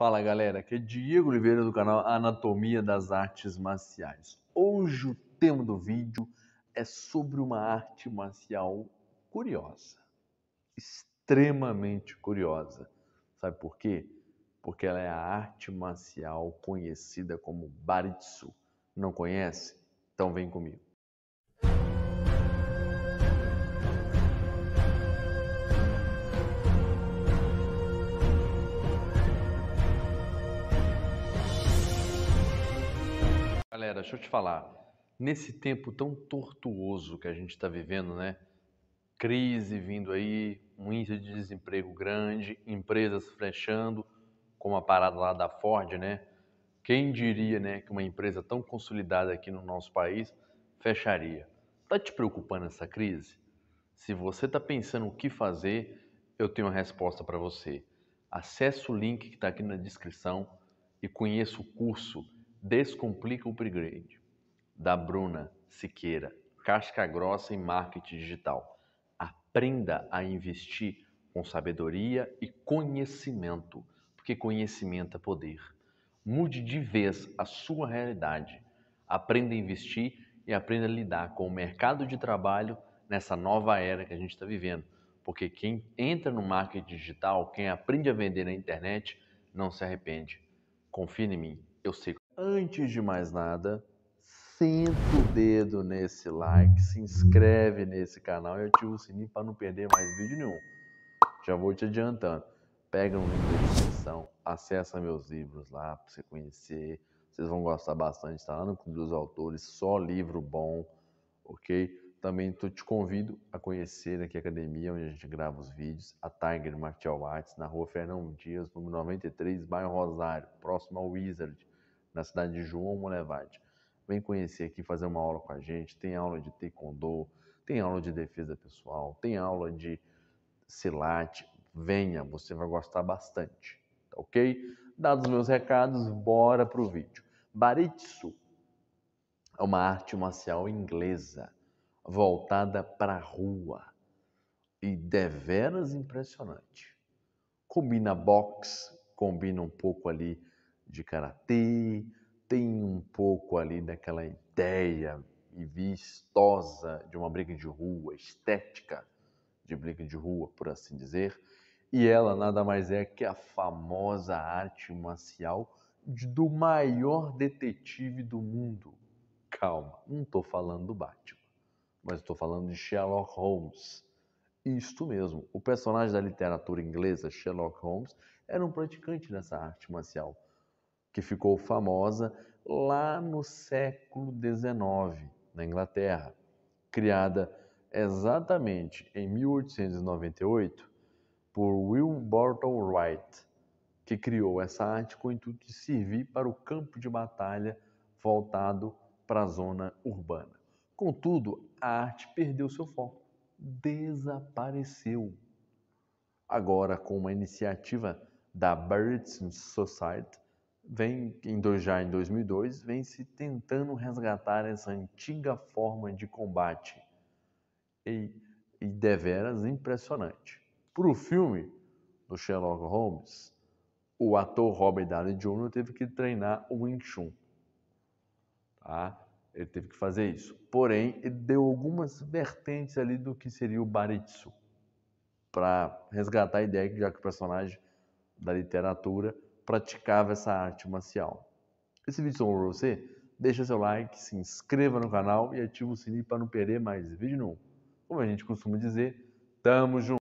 Fala galera, aqui é Diego Oliveira do canal Anatomia das Artes Marciais. Hoje o tema do vídeo é sobre uma arte marcial curiosa, extremamente curiosa. Sabe por quê? Porque ela é a arte marcial conhecida como Baritsu. Não conhece? Então vem comigo. Galera, deixa eu te falar. Nesse tempo tão tortuoso que a gente está vivendo, né? Crise vindo aí, um índice de desemprego grande, empresas fechando, como a parada lá da Ford, né? Quem diria, né, que uma empresa tão consolidada aqui no nosso país fecharia? Tá te preocupando essa crise? Se você está pensando o que fazer, eu tenho a resposta para você. Acesse o link que está aqui na descrição e conheça o curso Descomplica o Upgrade, da Bruna Siqueira, casca grossa em marketing digital. Aprenda a investir com sabedoria e conhecimento, porque conhecimento é poder. Mude de vez a sua realidade. Aprenda a investir e aprenda a lidar com o mercado de trabalho nessa nova era que a gente está vivendo. Porque quem entra no marketing digital, quem aprende a vender na internet, não se arrepende. Confie em mim, eu sei antes de mais nada, senta o dedo nesse like, se inscreve nesse canal e ativa o sininho para não perder mais vídeo nenhum. Já vou te adiantando. Pega um link da descrição, acessa meus livros lá para você conhecer. Vocês vão gostar bastante, tá lá no Clube dos Autores, só livro bom, ok? Também tô, te convido a conhecer aqui a academia onde a gente grava os vídeos, a Tiger Martial Arts, na rua Fernão Dias, número 93, bairro Rosário, próximo ao Wizard na cidade de João Molevade. Vem conhecer aqui, fazer uma aula com a gente. Tem aula de taekwondo, tem aula de defesa pessoal, tem aula de silate. Venha, você vai gostar bastante, tá ok? Dados meus recados, bora pro vídeo. Baritsu é uma arte marcial inglesa voltada para a rua e deveras impressionante. Combina boxe, combina um pouco ali de karatê, tem um pouco ali daquela ideia e vistosa de uma briga de rua, estética de briga de rua, por assim dizer. E ela nada mais é que a famosa arte marcial do maior detetive do mundo. Calma, não estou falando do Batman, mas estou falando de Sherlock Holmes. Isto mesmo, o personagem da literatura inglesa, Sherlock Holmes, era um praticante dessa arte marcial que ficou famosa lá no século XIX, na Inglaterra. Criada exatamente em 1898 por Will Burton Wright, que criou essa arte com o intuito de servir para o campo de batalha voltado para a zona urbana. Contudo, a arte perdeu seu foco, desapareceu. Agora, com uma iniciativa da Barretts Society, vem em dois, já em 2002, vem se tentando resgatar essa antiga forma de combate e, e deveras impressionante. Para o filme do Sherlock Holmes, o ator Robert Downey Jr. teve que treinar o Wing Chun. Tá? Ele teve que fazer isso. Porém, ele deu algumas vertentes ali do que seria o Baritsu, para resgatar a ideia que já que o personagem da literatura praticava essa arte marcial. Esse vídeo somou você? Deixa seu like, se inscreva no canal e ative o sininho para não perder mais vídeo novo. Como a gente costuma dizer, tamo junto!